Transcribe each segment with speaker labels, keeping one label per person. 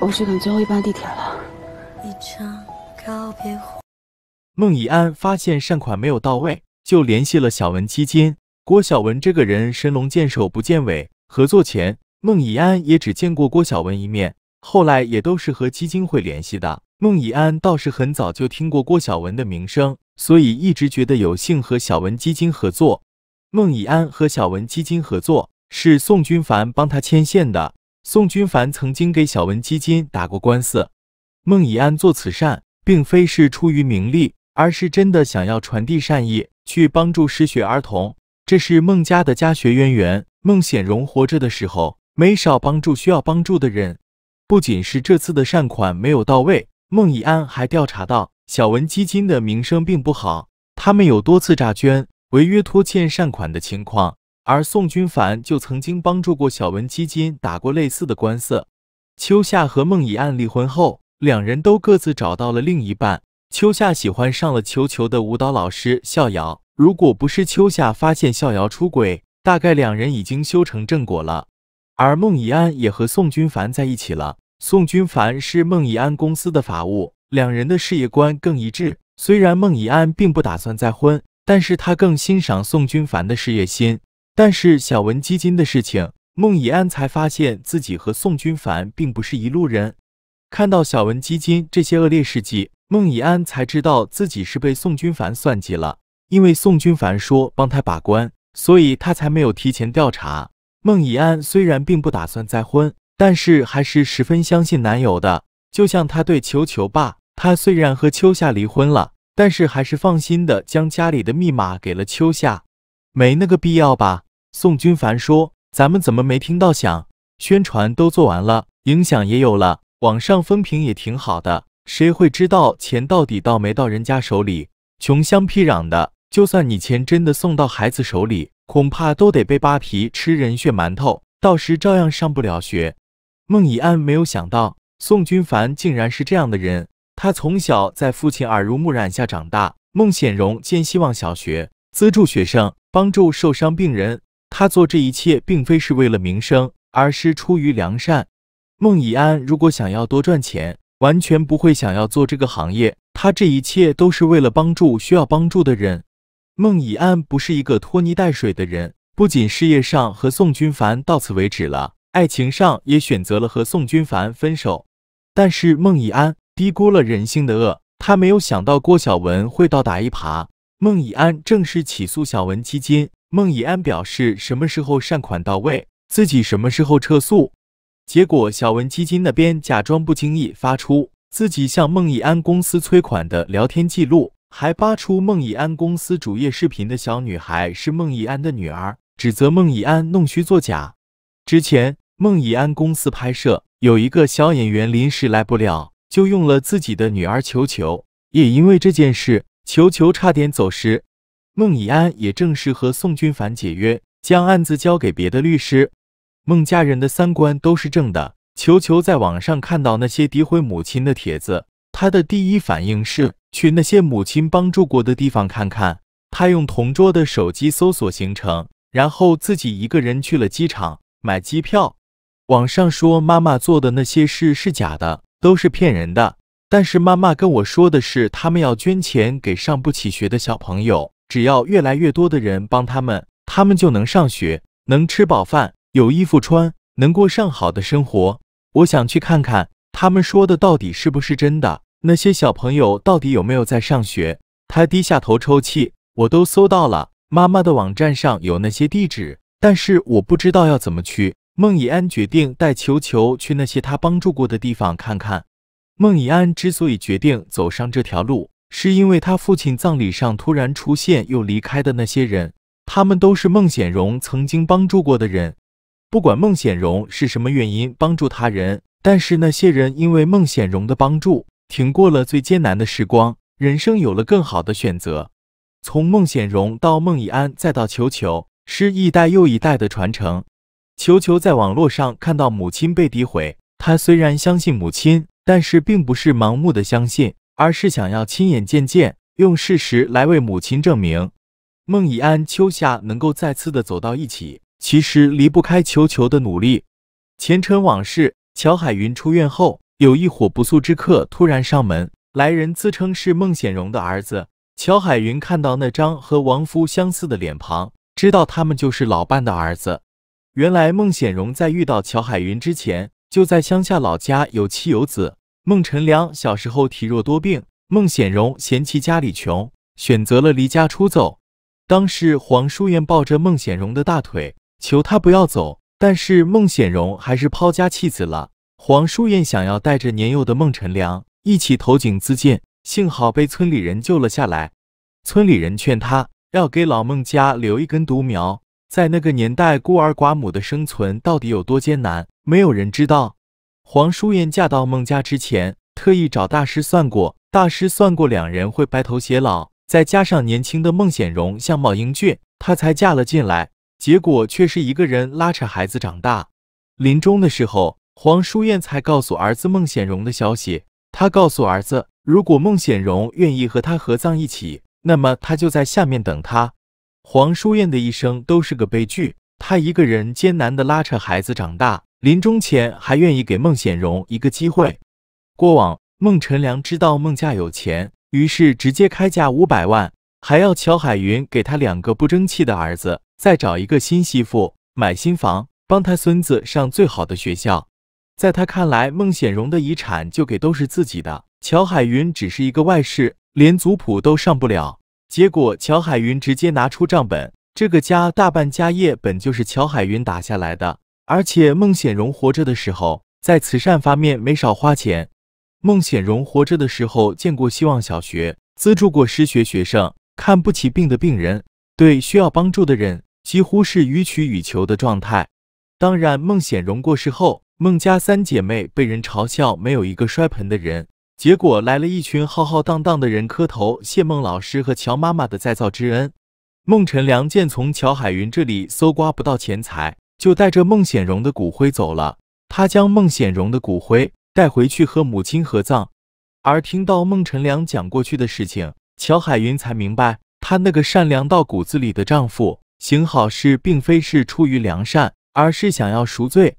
Speaker 1: 我去赶最后一班地铁了。孟以安发现善款没有到位，就联系了小文基金。郭小文这个人神龙见首不见尾，合作前孟以安也只见过郭小文一面，后来也都是和基金会联系的。孟以安倒是很早就听过郭小文的名声，所以一直觉得有幸和小文基金合作。孟以安和小文基金合作是宋军凡帮他牵线的。宋君凡曾经给小文基金打过官司。孟以安做慈善，并非是出于名利，而是真的想要传递善意，去帮助失学儿童。这是孟家的家学渊源。孟显荣活着的时候，没少帮助需要帮助的人。不仅是这次的善款没有到位，孟以安还调查到小文基金的名声并不好，他们有多次诈捐、违约、拖欠善款的情况。而宋君凡就曾经帮助过小文基金打过类似的官司。秋夏和孟以安离婚后，两人都各自找到了另一半。秋夏喜欢上了球球的舞蹈老师逍遥，如果不是秋夏发现逍遥出轨，大概两人已经修成正果了。而孟以安也和宋君凡在一起了。宋君凡是孟以安公司的法务，两人的事业观更一致。虽然孟以安并不打算再婚，但是他更欣赏宋君凡的事业心。但是小文基金的事情，孟以安才发现自己和宋君凡并不是一路人。看到小文基金这些恶劣事迹，孟以安才知道自己是被宋君凡算计了。因为宋君凡说帮他把关，所以他才没有提前调查。孟以安虽然并不打算再婚，但是还是十分相信男友的。就像他对球球爸，他虽然和秋夏离婚了，但是还是放心的将家里的密码给了秋夏。没那个必要吧？宋君凡说：“咱们怎么没听到响？宣传都做完了，影响也有了，网上风评也挺好的。谁会知道钱到底到没到人家手里？穷乡僻壤的，就算你钱真的送到孩子手里，恐怕都得被扒皮吃人血馒头，到时照样上不了学。”孟以安没有想到宋君凡竟然是这样的人。他从小在父亲耳濡目染下长大。孟显荣建希望小学，资助学生，帮助受伤病人。他做这一切并非是为了名声，而是出于良善。孟以安如果想要多赚钱，完全不会想要做这个行业。他这一切都是为了帮助需要帮助的人。孟以安不是一个拖泥带水的人，不仅事业上和宋君凡到此为止了，爱情上也选择了和宋君凡分手。但是孟以安低估了人性的恶，他没有想到郭晓文会倒打一耙。孟以安正式起诉小文基金。孟以安表示，什么时候善款到位，自己什么时候撤诉。结果，小文基金那边假装不经意发出自己向孟以安公司催款的聊天记录，还扒出孟以安公司主页视频的小女孩是孟以安的女儿，指责孟以安弄虚作假。之前，孟以安公司拍摄有一个小演员临时来不了，就用了自己的女儿球球。也因为这件事，球球差点走失。孟以安也正式和宋君凡解约，将案子交给别的律师。孟家人的三观都是正的。球球在网上看到那些诋毁母亲的帖子，他的第一反应是去那些母亲帮助过的地方看看。他用同桌的手机搜索行程，然后自己一个人去了机场买机票。网上说妈妈做的那些事是假的，都是骗人的。但是妈妈跟我说的是，他们要捐钱给上不起学的小朋友。只要越来越多的人帮他们，他们就能上学，能吃饱饭，有衣服穿，能过上好的生活。我想去看看他们说的到底是不是真的，那些小朋友到底有没有在上学？他低下头抽泣。我都搜到了，妈妈的网站上有那些地址，但是我不知道要怎么去。孟以安决定带球球去那些他帮助过的地方看看。孟以安之所以决定走上这条路。是因为他父亲葬礼上突然出现又离开的那些人，他们都是孟显荣曾经帮助过的人。不管孟显荣是什么原因帮助他人，但是那些人因为孟显荣的帮助，挺过了最艰难的时光，人生有了更好的选择。从孟显荣到孟以安，再到球球，是一代又一代的传承。球球在网络上看到母亲被诋毁，他虽然相信母亲，但是并不是盲目的相信。而是想要亲眼见见，用事实来为母亲证明，孟以安、秋夏能够再次的走到一起，其实离不开球球的努力。前尘往事，乔海云出院后，有一伙不速之客突然上门，来人自称是孟显荣的儿子。乔海云看到那张和亡夫相似的脸庞，知道他们就是老伴的儿子。原来孟显荣在遇到乔海云之前，就在乡下老家有妻有子。孟晨良小时候体弱多病，孟显荣嫌弃家里穷，选择了离家出走。当时黄淑燕抱着孟显荣的大腿，求他不要走，但是孟显荣还是抛家弃子了。黄淑燕想要带着年幼的孟晨良一起投井自尽，幸好被村里人救了下来。村里人劝他要给老孟家留一根独苗。在那个年代，孤儿寡母的生存到底有多艰难，没有人知道。黄淑燕嫁到孟家之前，特意找大师算过，大师算过两人会白头偕老，再加上年轻的孟显荣相貌英俊，她才嫁了进来。结果却是一个人拉扯孩子长大。临终的时候，黄淑燕才告诉儿子孟显荣的消息。她告诉儿子，如果孟显荣愿意和他合葬一起，那么他就在下面等他。黄淑燕的一生都是个悲剧，她一个人艰难地拉扯孩子长大。临终前还愿意给孟显荣一个机会。过往孟辰良知道孟家有钱，于是直接开价五百万，还要乔海云给他两个不争气的儿子再找一个新媳妇，买新房，帮他孙子上最好的学校。在他看来，孟显荣的遗产就给都是自己的，乔海云只是一个外室，连族谱都上不了。结果乔海云直接拿出账本，这个家大半家业本就是乔海云打下来的。而且孟显荣活着的时候，在慈善方面没少花钱。孟显荣活着的时候，建过希望小学，资助过失学学生，看不起病的病人，对需要帮助的人，几乎是予取予求的状态。当然，孟显荣过世后，孟家三姐妹被人嘲笑没有一个摔盆的人，结果来了一群浩浩荡荡的人磕头谢孟老师和乔妈妈的再造之恩。孟晨良见从乔海云这里搜刮不到钱财。就带着孟显荣的骨灰走了。他将孟显荣的骨灰带回去和母亲合葬。而听到孟晨良讲过去的事情，乔海云才明白，她那个善良到骨子里的丈夫行好事，并非是出于良善，而是想要赎罪。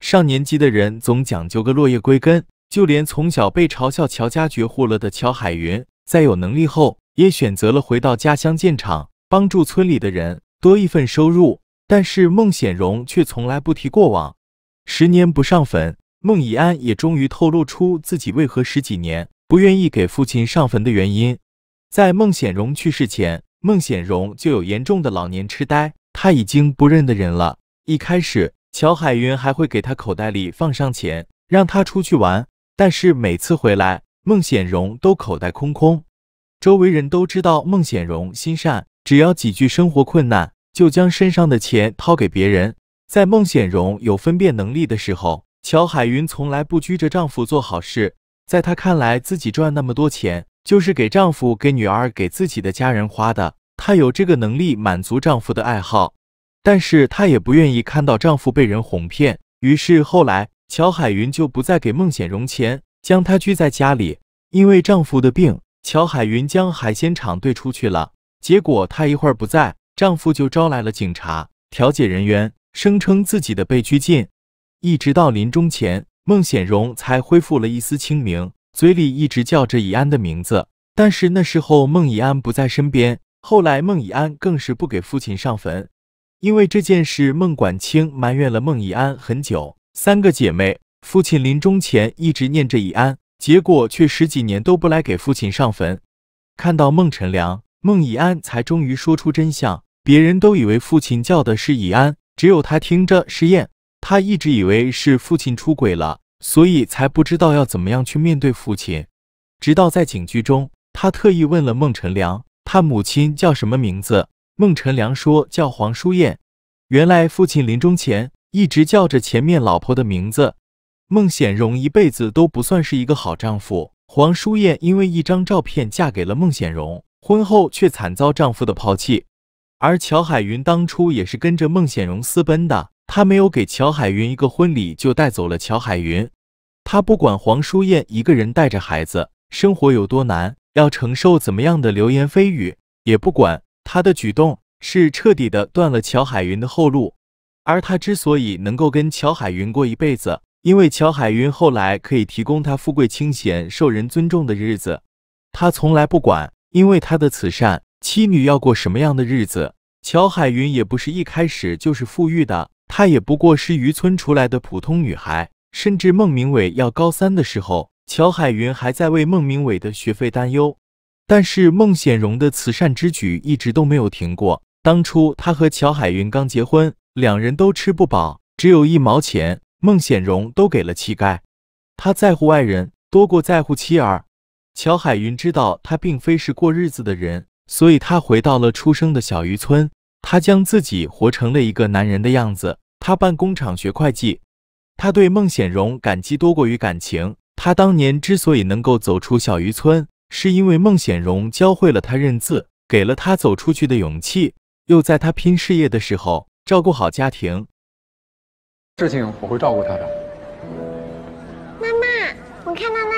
Speaker 1: 上年纪的人总讲究个落叶归根，就连从小被嘲笑乔家绝户了的乔海云，在有能力后，也选择了回到家乡建厂，帮助村里的人多一份收入。但是孟显荣却从来不提过往，十年不上坟。孟以安也终于透露出自己为何十几年不愿意给父亲上坟的原因。在孟显荣去世前，孟显荣就有严重的老年痴呆，他已经不认得人了。一开始，乔海云还会给他口袋里放上钱，让他出去玩，但是每次回来，孟显荣都口袋空空。周围人都知道孟显荣心善，只要几句生活困难。就将身上的钱掏给别人。在孟显荣有分辨能力的时候，乔海云从来不拘着丈夫做好事。在她看来，自己赚那么多钱，就是给丈夫、给女儿、给自己的家人花的。她有这个能力满足丈夫的爱好，但是她也不愿意看到丈夫被人哄骗。于是后来，乔海云就不再给孟显荣钱，将她拘在家里。因为丈夫的病，乔海云将海鲜厂兑出去了。结果他一会儿不在。丈夫就招来了警察调解人员，声称自己的被拘禁，一直到临终前，孟显荣才恢复了一丝清明，嘴里一直叫着以安的名字。但是那时候孟以安不在身边，后来孟以安更是不给父亲上坟，因为这件事，孟管清埋怨了孟以安很久。三个姐妹，父亲临终前一直念着以安，结果却十几年都不来给父亲上坟。看到孟晨良，孟以安才终于说出真相。别人都以为父亲叫的是以安，只有他听着是燕。他一直以为是父亲出轨了，所以才不知道要怎么样去面对父亲。直到在警局中，他特意问了孟晨良，他母亲叫什么名字？孟晨良说叫黄淑燕。原来父亲临终前一直叫着前面老婆的名字。孟显荣一辈子都不算是一个好丈夫。黄淑燕因为一张照片嫁给了孟显荣，婚后却惨遭丈夫的抛弃。而乔海云当初也是跟着孟显荣私奔的，他没有给乔海云一个婚礼就带走了乔海云。他不管黄淑燕一个人带着孩子生活有多难，要承受怎么样的流言蜚语，也不管他的举动是彻底的断了乔海云的后路。而他之所以能够跟乔海云过一辈子，因为乔海云后来可以提供他富贵清闲、受人尊重的日子，他从来不管，因为他的慈善。妻女要过什么样的日子？乔海云也不是一开始就是富裕的，她也不过是渔村出来的普通女孩。甚至孟明伟要高三的时候，乔海云还在为孟明伟的学费担忧。但是孟显荣的慈善之举一直都没有停过。当初他和乔海云刚结婚，两人都吃不饱，只有一毛钱，孟显荣都给了乞丐。他在乎外人多过在乎妻儿。乔海云知道他并非是过日子的人。所以，他回到了出生的小渔村。他将自己活成了一个男人的样子。他办工厂，学会计。他对孟显荣感激多过于感情。他当年之所以能够走出小渔村，是因为孟显荣教会了他认字，给了他走出去的勇气。又在他拼事业的时候，照顾好家庭。事情我会照顾他的。妈妈，我看到那。